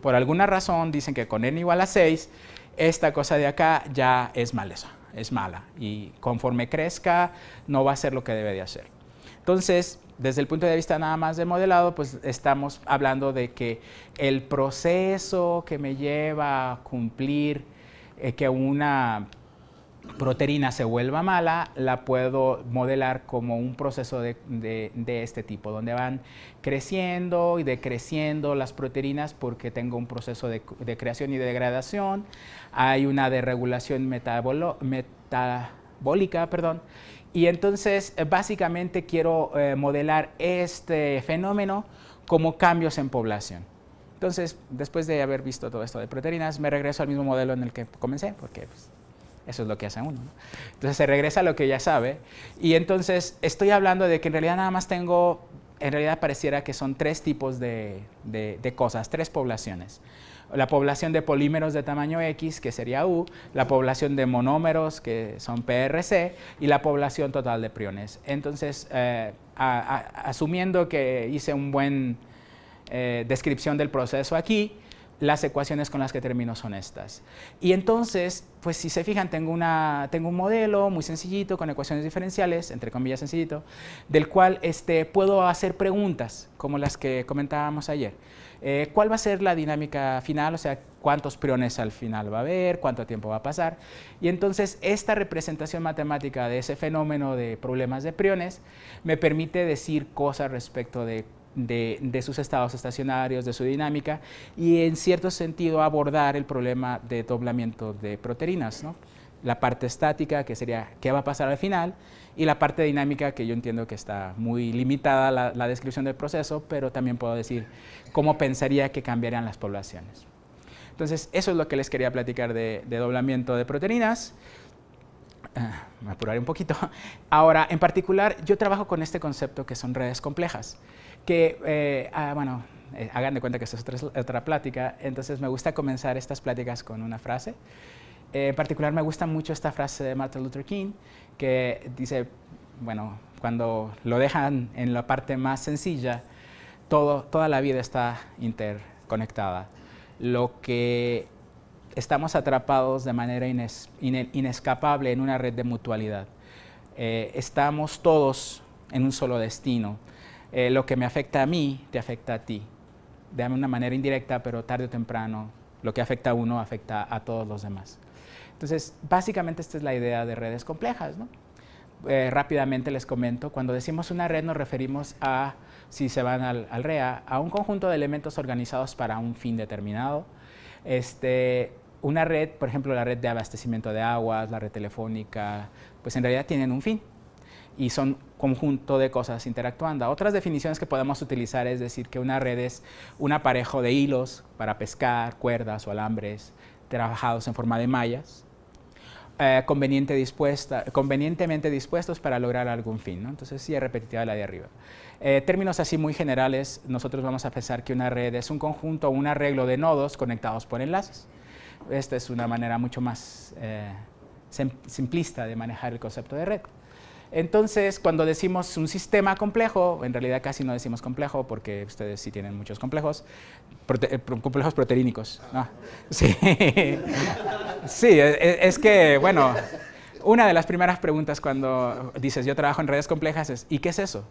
Por alguna razón, dicen que con N igual a 6 esta cosa de acá ya es maleza, es mala. Y conforme crezca, no va a ser lo que debe de hacer. Entonces, desde el punto de vista nada más de modelado, pues estamos hablando de que el proceso que me lleva a cumplir eh, que una proteína se vuelva mala, la puedo modelar como un proceso de, este tipo, donde van creciendo y decreciendo las proteínas porque tengo un proceso de, creación y degradación, hay una deregulación metabólica, perdón, y entonces eh, básicamente quiero eh, modelar este fenómeno como cambios en población. Entonces, después de haber visto todo esto de proteínas, me regreso al mismo modelo en el que comencé, porque pues, eso es lo que hace uno. Entonces se regresa a lo que ya sabe. Y entonces estoy hablando de que en realidad nada más tengo en realidad pareciera que son tres tipos de, de, cosas, tres poblaciones. La población de polímeros de tamaño X, que sería U, la población de monómeros, que son PRC, y la población total de priones. Entonces, eh, asumiendo que hice un buen eh, descripción del proceso aquí, las ecuaciones con las que termino son estas. Y entonces, pues si se fijan, tengo, una, tengo un modelo muy sencillito con ecuaciones diferenciales, entre comillas sencillito, del cual este, puedo hacer preguntas como las que comentábamos ayer. Eh, ¿Cuál va a ser la dinámica final? O sea, ¿cuántos priones al final va a haber? ¿Cuánto tiempo va a pasar? Y entonces esta representación matemática de ese fenómeno de problemas de priones me permite decir cosas respecto de de, sus estados estacionarios, de su dinámica, y en cierto sentido abordar el problema de doblamiento de proteínas, ¿no? la parte estática, que sería qué va a pasar al final, y la parte dinámica, que yo entiendo que está muy limitada la, descripción del proceso, pero también puedo decir cómo pensaría que cambiarían las poblaciones. Entonces, eso es lo que les quería platicar de, doblamiento de proteínas. Ah, me apuraré un poquito. Ahora, en particular, yo trabajo con este concepto que son redes complejas que, eh, ah, bueno, eh, hagan de cuenta que esta es otra, plática, entonces me gusta comenzar estas pláticas con una frase. Eh, en particular me gusta mucho esta frase de Martin Luther King, que dice, bueno, cuando lo dejan en la parte más sencilla, todo, toda la vida está interconectada. Lo que estamos atrapados de manera inescapable en una red de mutualidad. estamos todos en un solo destino. Eh, lo que me afecta a mí te afecta a ti. De una manera indirecta, pero tarde o temprano, lo que afecta a uno afecta a todos los demás. Entonces, básicamente esta es la idea de redes complejas. Eh, rápidamente les comento, cuando decimos una red nos referimos a, si se van al, REA, a un conjunto de elementos organizados para un fin determinado. Este, una red, por ejemplo, la red de abastecimiento de aguas, la red telefónica, pues en realidad tienen un fin y son conjunto de cosas interactuando. Otras definiciones que podemos utilizar es decir que una red es un aparejo de hilos para pescar, cuerdas o alambres trabajados en forma de mallas, eh, convenientemente dispuestos para lograr algún fin. Entonces sí es repetitiva la de arriba. Eh, términos así muy generales, nosotros vamos a pensar que una red es un conjunto o un arreglo de nodos conectados por enlaces. Esta es una manera mucho más eh, simplista de manejar el concepto de red. Entonces, cuando decimos un sistema complejo, en realidad casi no decimos complejo porque ustedes sí tienen muchos complejos, eh, complejos proteínicos. Sí. E-, e-, es que, bueno, una de las primeras preguntas cuando dices yo trabajo en redes complejas es ¿y qué es eso?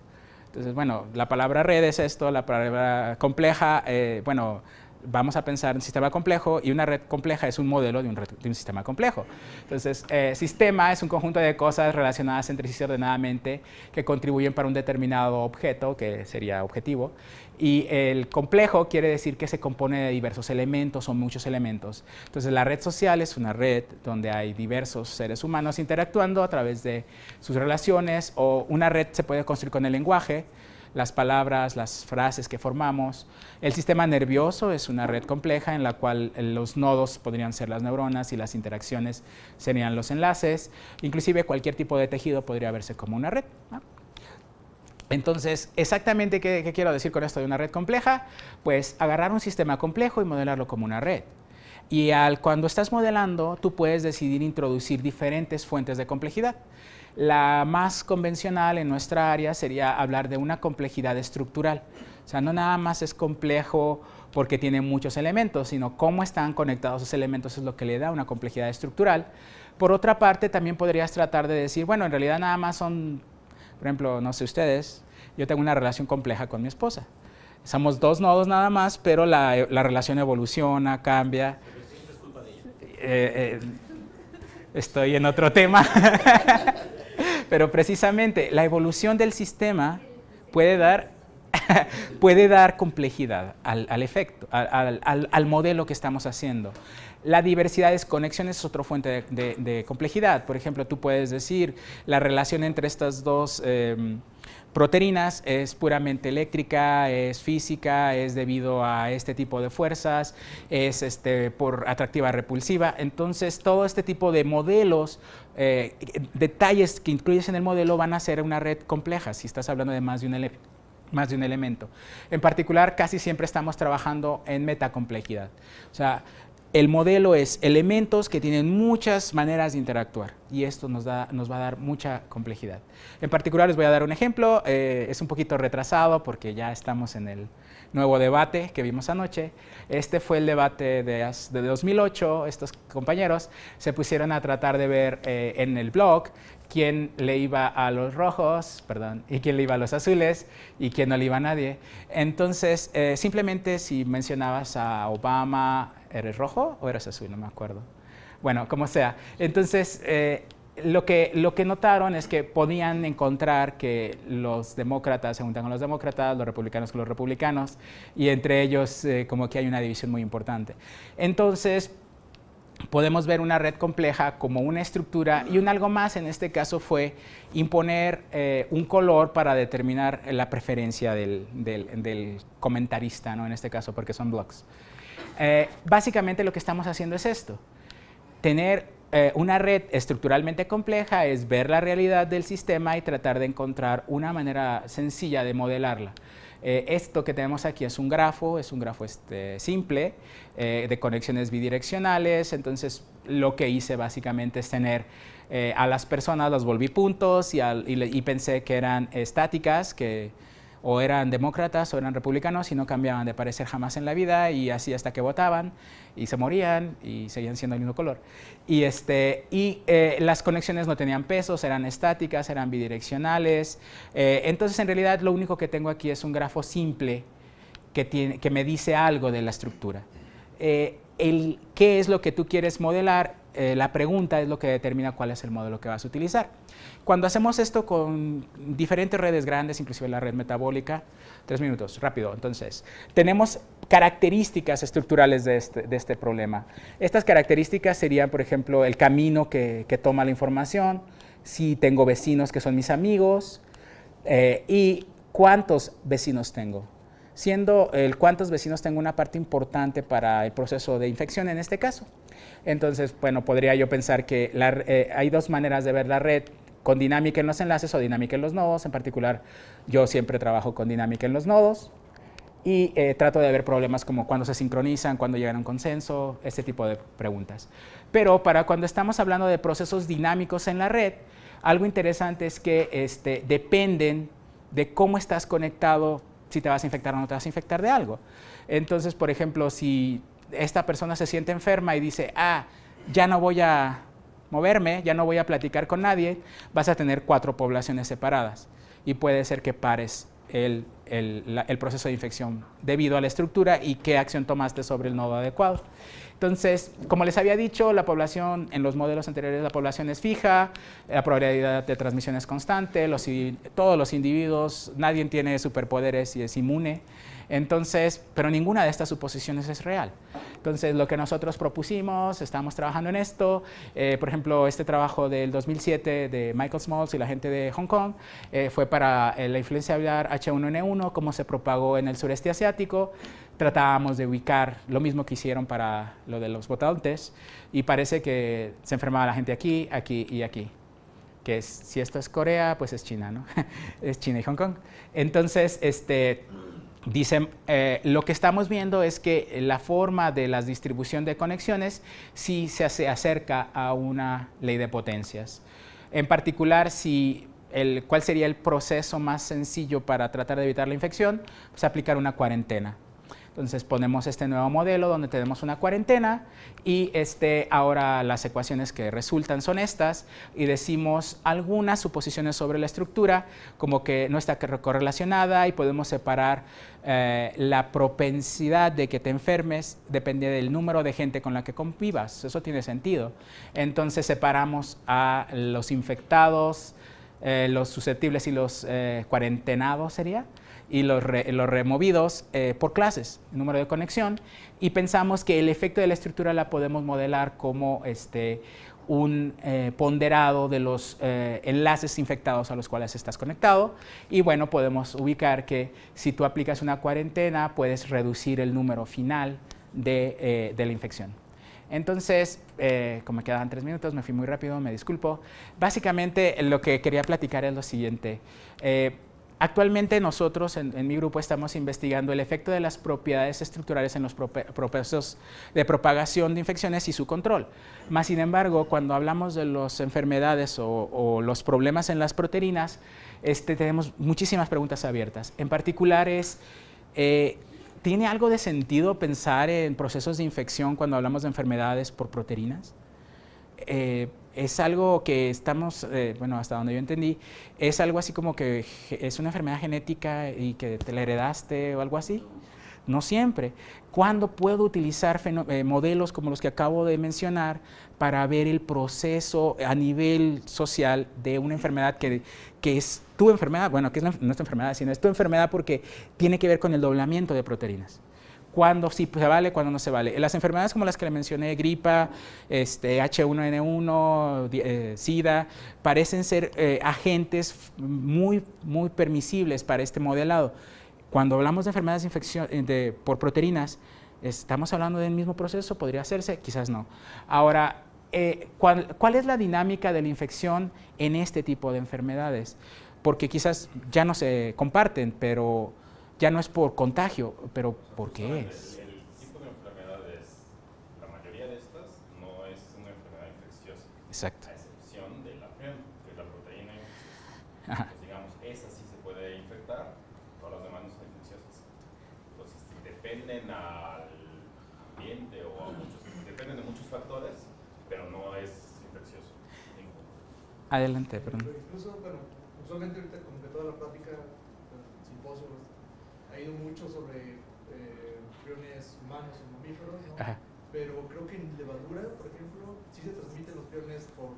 Entonces, bueno, la palabra red es esto, la palabra compleja, eh, bueno, vamos a pensar en sistema complejo y una red compleja es un modelo de un, sistema complejo. Entonces, eh, sistema es un conjunto de cosas relacionadas entre sí ordenadamente que contribuyen para un determinado objeto, que sería objetivo, y el complejo quiere decir que se compone de diversos elementos o muchos elementos. Entonces, la red social es una red donde hay diversos seres humanos interactuando a través de sus relaciones o una red se puede construir con el lenguaje, las palabras, las frases que formamos. El sistema nervioso es una red compleja en la cual los nodos podrían ser las neuronas y las interacciones serían los enlaces. Inclusive cualquier tipo de tejido podría verse como una red. Entonces, exactamente qué, quiero decir con esto de una red compleja? Pues agarrar un sistema complejo y modelarlo como una red. Y al, cuando estás modelando, tú puedes decidir introducir diferentes fuentes de complejidad. La más convencional en nuestra área sería hablar de una complejidad estructural. O sea, no nada más es complejo porque tiene muchos elementos, sino cómo están conectados esos elementos es lo que le da una complejidad estructural. Por otra parte, también podrías tratar de decir, bueno, en realidad nada más son, por ejemplo, no sé ustedes, yo tengo una relación compleja con mi esposa. Somos dos nodos nada más, pero la, relación evoluciona, cambia. Eh, eh, estoy en otro tema. Pero precisamente la evolución del sistema puede dar, puede dar complejidad al, al efecto, al, modelo que estamos haciendo. La diversidad de conexiones es otra fuente de, complejidad. Por ejemplo, tú puedes decir la relación entre estas dos... Em, Proteínas es puramente eléctrica, es física, es debido a este tipo de fuerzas, es este, por atractiva repulsiva. Entonces, todo este tipo de modelos, eh, detalles que incluyes en el modelo van a ser una red compleja, si estás hablando de más de un elemento más de un elemento. En particular, casi siempre estamos trabajando en metacomplejidad. O sea, el modelo es elementos que tienen muchas maneras de interactuar y esto nos, da, nos va a dar mucha complejidad. En particular les voy a dar un ejemplo, eh, es un poquito retrasado porque ya estamos en el nuevo debate que vimos anoche. Este fue el debate de, de 2008, estos compañeros se pusieron a tratar de ver eh, en el blog quién le iba a los rojos, perdón, y quién le iba a los azules y quién no le iba a nadie. Entonces, eh, simplemente si mencionabas a Obama, ¿Eres rojo o eres azul? No me acuerdo. Bueno, como sea. Entonces, eh, lo, que, lo que notaron es que podían encontrar que los demócratas se juntan con los demócratas, los republicanos con los republicanos, y entre ellos eh, como que hay una división muy importante. Entonces, podemos ver una red compleja como una estructura y un algo más en este caso fue imponer eh, un color para determinar la preferencia del, del comentarista, ¿no? en este caso porque son blogs. Eh, básicamente lo que estamos haciendo es esto. Tener eh, una red estructuralmente compleja es ver la realidad del sistema y tratar de encontrar una manera sencilla de modelarla. Eh, esto que tenemos aquí es un grafo, es un grafo este, simple, de conexiones bidireccionales, entonces lo que hice básicamente es tener a las personas, las volví puntos y, y pensé que eran estáticas, que o eran demócratas o eran republicanos y no cambiaban de parecer jamás en la vida y así hasta que votaban y se morían y seguían siendo el mismo color. Y, este, y eh, las conexiones no tenían pesos, eran estáticas, eran bidireccionales. Eh, entonces en realidad lo único que tengo aquí es un grafo simple que, tiene, que me dice algo de la estructura. Eh, el, ¿Qué es lo que tú quieres modelar? Eh, la pregunta es lo que determina cuál es el modelo que vas a utilizar. Cuando hacemos esto con diferentes redes grandes, inclusive la red metabólica, tres minutos, rápido, entonces, tenemos características estructurales de este, este problema. Estas características serían, por ejemplo, el camino que, toma la información, si tengo vecinos que son mis amigos eh, y cuántos vecinos tengo siendo el cuántos vecinos tengo una parte importante para el proceso de infección en este caso. Entonces, bueno, podría yo pensar que eh, hay dos maneras de ver la red, con dinámica en los enlaces o dinámica en los nodos. En particular, yo siempre trabajo con dinámica en los nodos y eh, trato de ver problemas como cuándo se sincronizan, cuándo llegan a un consenso, este tipo de preguntas. Pero para cuando estamos hablando de procesos dinámicos en la red, algo interesante es que este, dependen de cómo estás conectado si te vas a infectar o no te vas a infectar de algo. Entonces, por ejemplo, si esta persona se siente enferma y dice, ah, ya no voy a moverme, ya no voy a platicar con nadie, vas a tener cuatro poblaciones separadas y puede ser que pares el el, proceso de infección debido a la estructura y qué acción tomaste sobre el nodo adecuado. Entonces, como les había dicho, la población, en los modelos anteriores la población es fija, la probabilidad de transmisión es constante, todos los individuos, nadie tiene superpoderes y es inmune. Entonces, pero ninguna de estas suposiciones es real. Entonces, lo que nosotros propusimos, estamos trabajando en esto, eh, por ejemplo, este trabajo del 2007 de Michael Smalls y la gente de Hong Kong eh, fue para eh, la influencia aviar H1N1, cómo se propagó en el sureste asiático, tratábamos de ubicar lo mismo que hicieron para lo de los votantes y parece que se enfermaba la gente aquí, aquí y aquí que si esto es Corea, pues es China, ¿no? es China y Hong Kong. Entonces, este, Dicen, eh, lo que estamos viendo es que la forma de la distribución de conexiones sí se acerca a una ley de potencias. En particular, si el, ¿cuál sería el proceso más sencillo para tratar de evitar la infección? Pues aplicar una cuarentena. Entonces ponemos este nuevo modelo donde tenemos una cuarentena y este, ahora las ecuaciones que resultan son estas y decimos algunas suposiciones sobre la estructura, como que no está correlacionada y podemos separar eh, la propensidad de que te enfermes depende del número de gente con la que convivas. Eso tiene sentido. Entonces separamos a los infectados, eh, los susceptibles y los eh, cuarentenados sería y los, removidos eh, por clases, número de conexión, y pensamos que el efecto de la estructura la podemos modelar como este, un eh, ponderado de los eh, enlaces infectados a los cuales estás conectado. Y bueno, podemos ubicar que si tú aplicas una cuarentena, puedes reducir el número final de, de la infección. Entonces, como me quedaban tres minutos, me fui muy rápido, me disculpo. Básicamente, lo que quería platicar es lo siguiente Actualmente nosotros en, mi grupo estamos investigando el efecto de las propiedades estructurales en los procesos de propagación de infecciones y su control. Más sin embargo, cuando hablamos de las enfermedades o, los problemas en las proteínas, este, tenemos muchísimas preguntas abiertas. En particular es, eh, ¿tiene algo de sentido pensar en procesos de infección cuando hablamos de enfermedades por proteínas? Eh, es algo que estamos, eh, bueno, hasta donde yo entendí, es algo así como que es una enfermedad genética y que te la heredaste o algo así. No siempre. ¿Cuándo puedo utilizar eh, modelos como los que acabo de mencionar para ver el proceso a nivel social de una enfermedad que, que es tu enfermedad? Bueno, que es nuestra enfermedad, sino es tu enfermedad porque tiene que ver con el doblamiento de proteínas cuándo sí se vale, cuándo no se vale. Las enfermedades como las que le mencioné, gripa, este, H1N1, eh, SIDA, parecen ser eh, agentes muy, muy permisibles para este modelado. Cuando hablamos de enfermedades eh, por proteínas, estamos hablando del mismo proceso, podría hacerse, quizás no. Ahora, ¿cuál es la dinámica de la infección en este tipo de enfermedades? Porque quizás ya no se comparten, pero ya no es por contagio, pero ¿por qué es? El, tipo de enfermedades, la mayoría de estas, no es una enfermedad infecciosa. Exacto. A excepción de la FEM, que es la proteína infecciosa. Pues digamos, esa sí se puede infectar, todas las demás no son infecciosas. Entonces, dependen al ambiente o a muchos, dependen de muchos factores, pero no es infeccioso. Adelante, perdón. Pero incluso, bueno, usualmente ahorita, como toda la plática, eh, simposios, ha ido mucho sobre eh, priones humanos y mamíferos, pero creo que en levadura, por ejemplo, sí se transmiten los priones por,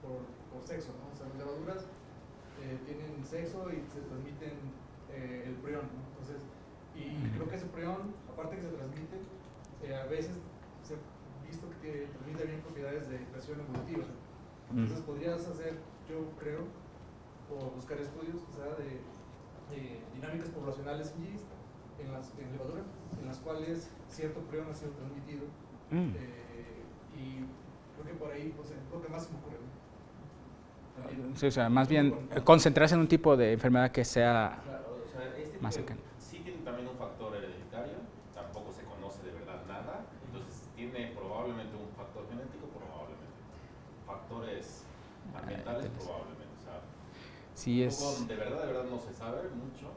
por, sexo, ¿no? O sea, las levaduras eh, tienen sexo y se transmiten eh, el prión, ¿no? Entonces, y creo que ese prión, aparte que se transmite, eh, a veces se ha visto que transmite bien propiedades de presión evolutiva. Entonces podrías hacer, yo creo, o buscar estudios quizá de eh, dinámicas poblacionales en, las, en en las cuales cierto prión ha sido transmitido. Mm. Eh, y creo que por ahí pues, es lo que más me ocurre. más bien concentrarse en un tipo de enfermedad que sea este más cercana. Sí tiene también un factor hereditario, tampoco se conoce de verdad nada, entonces tiene probablemente un factor genético, probablemente. Factores ah, ambientales, probablemente sí de verdad, de verdad no se sabe mucho,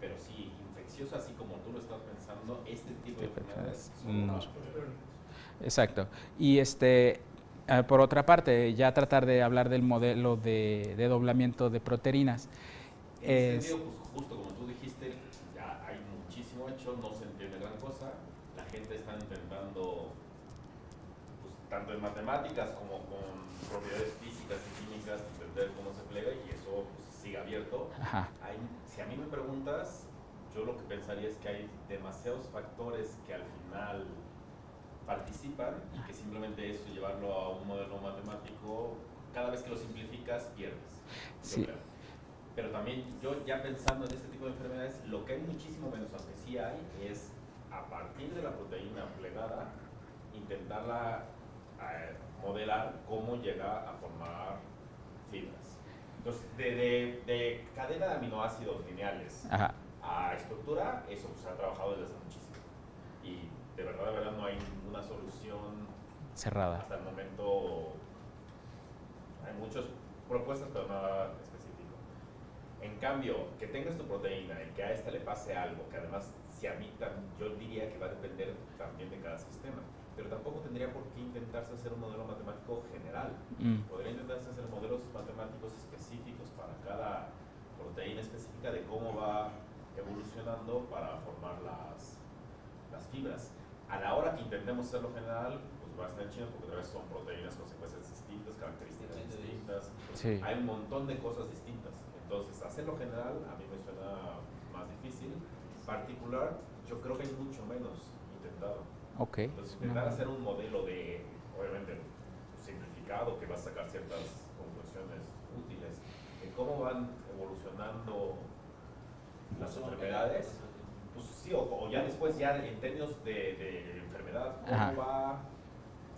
pero sí, infeccioso, así como tú lo estás pensando, este tipo de este enfermedades son mm. Exacto. Y este, ah, por otra parte, ya tratar de hablar del modelo de, doblamiento de proteínas. En es, sentido, pues, justo como tú dijiste, ya hay muchísimo hecho, no se entiende gran cosa, la gente está intentando, pues, tanto en matemáticas como con propiedades físicas y químicas, entender cómo se plega y siga abierto. si a mí me preguntas, yo lo que pensaría es que hay demasiados factores que al final participan y que simplemente eso llevarlo a un modelo matemático, cada vez que lo simplificas pierdes. Sí. Pero también yo ya pensando en este tipo de enfermedades, lo que hay muchísimo menos, aunque sí hay, es a partir de la proteína plegada, intentarla eh, modelar cómo llega a formar fibras. Entonces, de, cadena de aminoácidos lineales a estructura, eso pues, se ha trabajado desde hace muchísimo. Y de verdad, de verdad, no hay ninguna solución cerrada. Hasta el momento hay muchas propuestas, pero nada específico. En cambio, que tengas tu proteína y que a esta le pase algo, que además se mí yo diría que va a depender también de cada sistema pero tampoco tendría por qué intentarse hacer un modelo matemático general. Mm. Podría intentarse hacer modelos matemáticos específicos para cada proteína específica de cómo va evolucionando para formar las, las fibras. A la hora que intentemos hacerlo general, pues va a estar chido porque otra vez son proteínas, con secuencias distintas, características distintas. Hay un montón de cosas distintas. Entonces, hacerlo general a mí me suena más difícil. Particular, yo creo que es mucho menos intentado. Ok. Entonces, intentar hacer un modelo de, obviamente, simplificado que va a sacar ciertas conclusiones útiles de cómo van evolucionando las enfermedades. Pues sí, o, ya después, ya en términos de, de enfermedad, cómo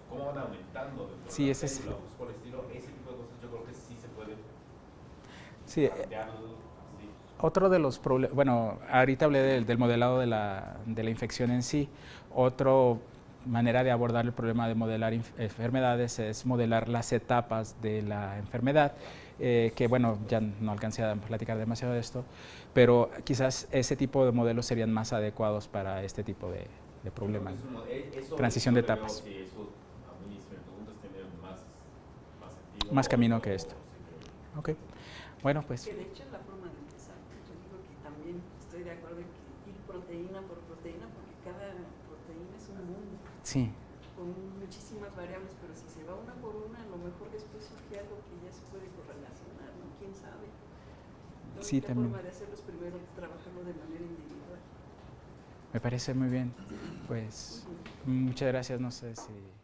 cómo van aumentando sí, ese es... Pues, por el estilo, ese tipo de cosas yo creo que sí se puede eh, sí, Otro de los problemas, bueno, ahorita hablé del, del modelado de la, de la, infección en sí. Otra manera de abordar el problema de modelar enfermedades es modelar las etapas de la enfermedad, eh, que bueno, ya no alcancé a platicar demasiado de esto, pero quizás ese tipo de modelos serían más adecuados para este tipo de, problemas. Eh, Transición de etapas. más, más camino que esto. Ok. Bueno, pues. Con muchísimas variables, pero si se va una por una, a lo mejor después surge algo que ya se puede correlacionar, ¿no? ¿Quién sabe? sí, también. también. forma de hacerlo es primero trabajarlo de manera individual. Me parece muy bien. Pues muchas gracias, no sé si...